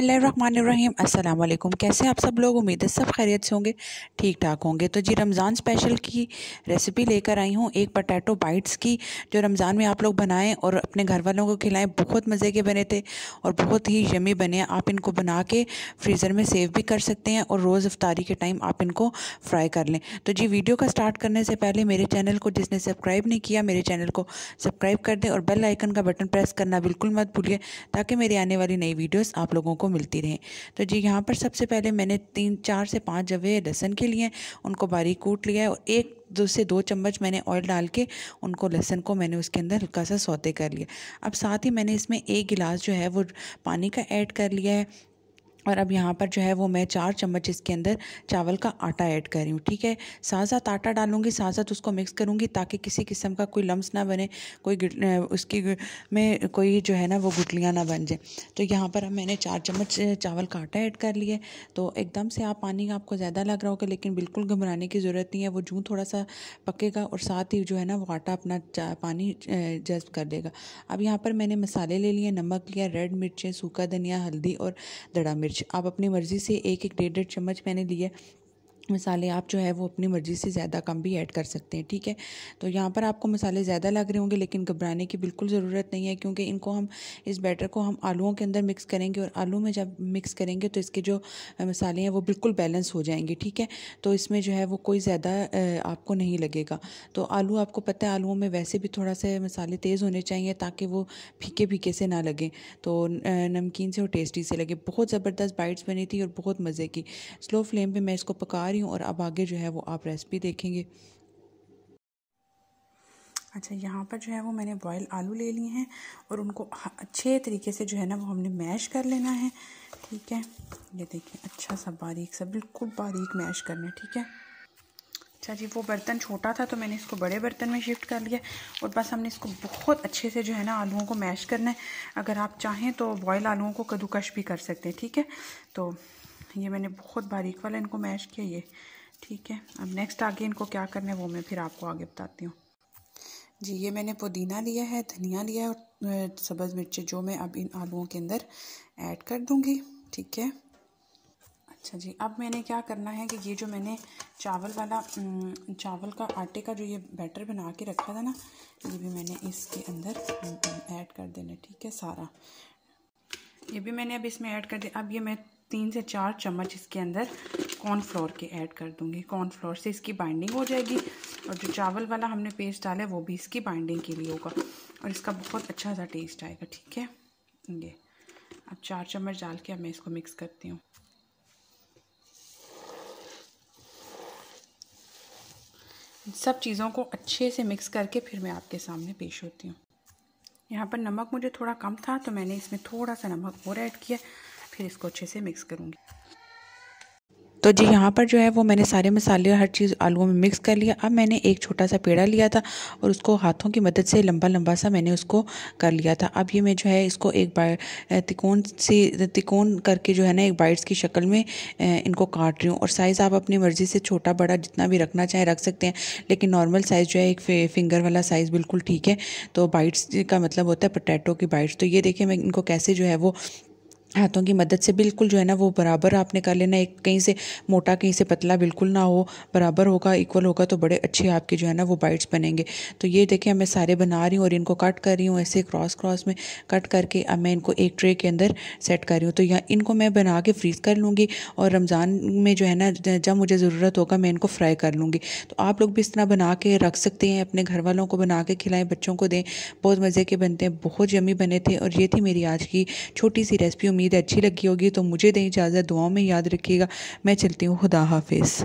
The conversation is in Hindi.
बिसमीम अल्लाम कैसे आप सब लोग उम्मीद है सब खैरियत से होंगे ठीक ठाक होंगे तो जी रमज़ान स्पेशल की रेसिपी लेकर आई हूँ एक पटैटो बाइट्स की जो रमज़ान में आप लोग बनाएं और अपने घर वालों को खिलाएं बहुत मज़े के बने थे और बहुत ही यमी बने आप इनको बना के फ्रीज़र में सेव भी कर सकते हैं और रोज़ अफ्तारी के टाइम आप इनको फ्राई कर लें तो जी वीडियो का स्टार्ट करने से पहले मेरे चैनल को जिसने सब्सक्राइब नहीं किया मेरे चैनल को सब्सक्राइब कर दें और बेल आइकन का बटन प्रेस करना बिल्कुल मत भूलिए ताकि मेरी आने वाली नई वीडियोज़ आप लोगों को मिलती रहें तो जी यहाँ पर सबसे पहले मैंने तीन चार से पाँच जवे लहसन के लिए उनको बारीक कूट लिया है और एक दो से दो चम्मच मैंने ऑयल डाल के उनको लहसन को मैंने उसके अंदर हल्का सा सौते कर लिया अब साथ ही मैंने इसमें एक गिलास जो है वो पानी का ऐड कर लिया है और अब यहाँ पर जो है वो मैं चार चम्मच इसके अंदर चावल का आटा ऐड कर रही हूँ ठीक है साथ साथ आटा डालूंगी साथ साथ उसको मिक्स करूँगी ताकि किसी किस्म का कोई लम्स ना बने कोई उसकी में कोई जो है ना वो गुटलियाँ ना बन जाए तो यहाँ पर अब मैंने चार चम्मच चावल का आटा ऐड कर लिया तो एकदम से आप पानी का आपको ज़्यादा लग रहा होगा लेकिन बिल्कुल घबराने की ज़रूरत नहीं है वो जूँ थोड़ा सा पकेगा और साथ ही जो है ना वो आटा अपना पानी जज्ब कर देगा अब यहाँ पर मैंने मसाले ले लिए नमक लिया रेड मिर्चें सूखा धनिया हल्दी और दड़ा मिर्च आप अपनी मर्ज़ी से एक एक डेढ़ डेढ़ चम्मच मैंने लिया मसाले आप जो है वो अपनी मर्ज़ी से ज़्यादा कम भी ऐड कर सकते हैं ठीक है तो यहाँ पर आपको मसाले ज़्यादा लग रहे होंगे लेकिन घबराने की बिल्कुल ज़रूरत नहीं है क्योंकि इनको हम इस बैटर को हम आलूओं के अंदर मिक्स करेंगे और आलू में जब मिक्स करेंगे तो इसके जो मसाले हैं वो बिल्कुल बैलेंस हो जाएंगे ठीक है तो इसमें जो है वो कोई ज़्यादा आपको नहीं लगेगा तो आलू आपको पता है आलुओं में वैसे भी थोड़ा सा मसाले तेज़ होने चाहिए ताकि वो फीके फीके से ना लगें तो नमकीन से और टेस्टी से लगे बहुत ज़बरदस्त बाइट्स बनी थी और बहुत मज़े की स्लो फ्लेम पर मैं इसको पका रही रही हूँ और अब आगे जो है वो आप रेसिपी देखेंगे अच्छा यहाँ पर जो है वो मैंने बॉयल आलू ले लिए हैं और उनको अच्छे तरीके से जो है ना वो हमने मैश कर लेना है ठीक है ये देखिए अच्छा सा बारीक सा बिल्कुल बारीक मैश करना है ठीक है अच्छा जी वो बर्तन छोटा था तो मैंने इसको बड़े बर्तन में शिफ्ट कर लिया और बस हमने इसको बहुत अच्छे से जो है ना आलूओं को मैश करना है अगर आप चाहें तो बॉयल आलूओं को कद्दूकश भी कर सकते हैं ठीक है तो ये मैंने बहुत बारीक वाला इनको मैश किया ये ठीक है अब नेक्स्ट आगे इनको क्या करना है वो मैं फिर आपको आगे बताती हूँ जी ये मैंने पुदीना लिया है धनिया लिया है और सब्ज़ मिर्ची जो मैं अब इन आलुओं के अंदर ऐड कर दूँगी ठीक है अच्छा जी अब मैंने क्या करना है कि ये जो मैंने चावल वाला चावल का आटे का जो ये बैटर बना के रखा था ना ये भी मैंने इसके अंदर ऐड कर देना ठीक है सारा ये भी मैंने अब इसमें ऐड कर दिया अब ये मैं तीन से चार चम्मच इसके अंदर कॉर्नफ्लोर के ऐड कर दूंगी कॉर्नफ्लोर से इसकी बाइंडिंग हो जाएगी और जो चावल वाला हमने पेस्ट डाला है वो भी इसकी बाइंडिंग के लिए होगा और इसका बहुत अच्छा सा टेस्ट आएगा ठीक है ये अब चार चम्मच डाल के अब मैं इसको मिक्स करती हूँ सब चीज़ों को अच्छे से मिक्स करके फिर मैं आपके सामने पेश होती हूँ यहाँ पर नमक मुझे थोड़ा कम था तो मैंने इसमें थोड़ा सा नमक और ऐड किया फिर इसको अच्छे से मिक्स करूँगी तो जी यहाँ पर जो है वो मैंने सारे मसाले हर चीज़ आलूओं में मिक्स कर लिया अब मैंने एक छोटा सा पेड़ा लिया था और उसको हाथों की मदद से लंबा लंबा सा मैंने उसको कर लिया था अब ये मैं जो है इसको एक बार तिकोन से तिकोन करके जो है ना एक बाइट्स की शक्ल में इनको काट रही हूँ और साइज़ आप अपनी मर्ज़ी से छोटा बड़ा जितना भी रखना चाहें रख सकते हैं लेकिन नॉर्मल साइज़ जो है एक फिंगर वाला साइज़ बिल्कुल ठीक है तो बाइट्स का मतलब होता है पोटैटो की बाइट्स तो ये देखिए मैं इनको कैसे जो है वो हाथों की मदद से बिल्कुल जो है ना वो बराबर आपने कर लेना एक कहीं से मोटा कहीं से पतला बिल्कुल ना हो बराबर होगा इक्वल होगा तो बड़े अच्छे आपके जो है ना वो बाइट्स बनेंगे तो ये देखिए मैं सारे बना रही हूँ और इनको कट कर रही हूँ ऐसे क्रॉस क्रॉस में कट करके अब मैं इनको एक ट्रे के अंदर सेट कर रही हूँ तो यहाँ इनको मैं बना के फ्रीज़ कर लूँगी और रमज़ान में जो है ना जब मुझे ज़रूरत होगा मैं इनको फ्राई कर लूँगी तो आप लोग भी इस तरह बना के रख सकते हैं अपने घर वालों को बना के खिलाएं बच्चों को दें बहुत मज़े के बनते हैं बहुत जमी बने थे और ये थी मेरी आज की छोटी सी रेसिपी उम्मीद अच्छी लगी होगी तो मुझे दें इजाज़त दुआओं में याद रखिएगा मैं चलती हूँ खुदा हाफिज़